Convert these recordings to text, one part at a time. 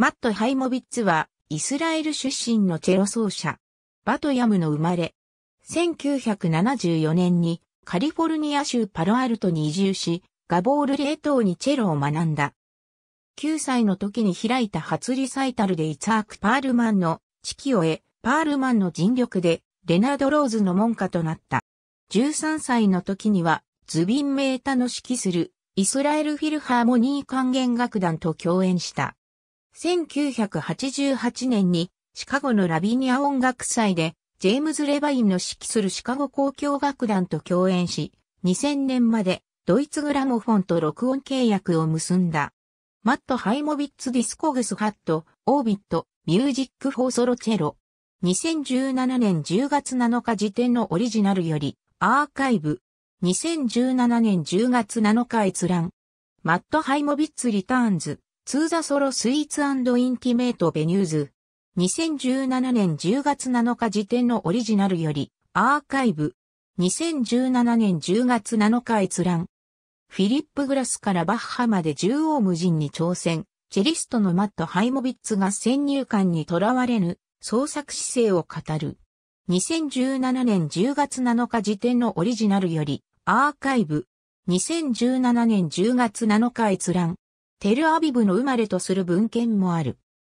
マット・ハイモビッツは、イスラエル出身のチェロ奏者、バトヤムの生まれ。1974年にカリフォルニア州パロアルトに移住し、ガボールレーにチェロを学んだ。9歳の時に開いた初リサイタルでイツァーク・パールマンの地球を得、パールマンの尽力でレナード・ローズの門下となった。13歳の時にはズビン・メータの指揮するイスラエルフィルハーモニー管弦楽団と共演した。1988年にシカゴのラビニア音楽祭でジェームズ・レバインの指揮するシカゴ交響楽団と共演し、2000年までドイツグラモフォンと録音契約を結んだ。マット・ハイモビッツ・ディスコグス・ハット、オービット、ミュージック・フォー・ソロ・チェロ。2017年10月7日時点のオリジナルより、アーカイブ。2017年10月7日閲覧。マット・ハイモビッツ・リターンズ。ーザソロスイーツインティメートベニューズ。2017年10月7日時点のオリジナルより、アーカイブ。2017年10月7日閲覧。フィリップ・グラスからバッハまで縦横無尽に挑戦。チェリストのマット・ハイモビッツが先入観にとらわれぬ創作姿勢を語る。2017年10月7日時点のオリジナルより、アーカイブ。2017年10月7日閲覧。テルアビブの生まれとする文献もある。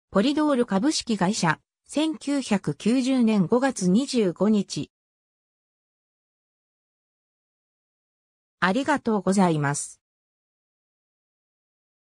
ポリドール株式会社、1990年5月25日。ありがとうございます。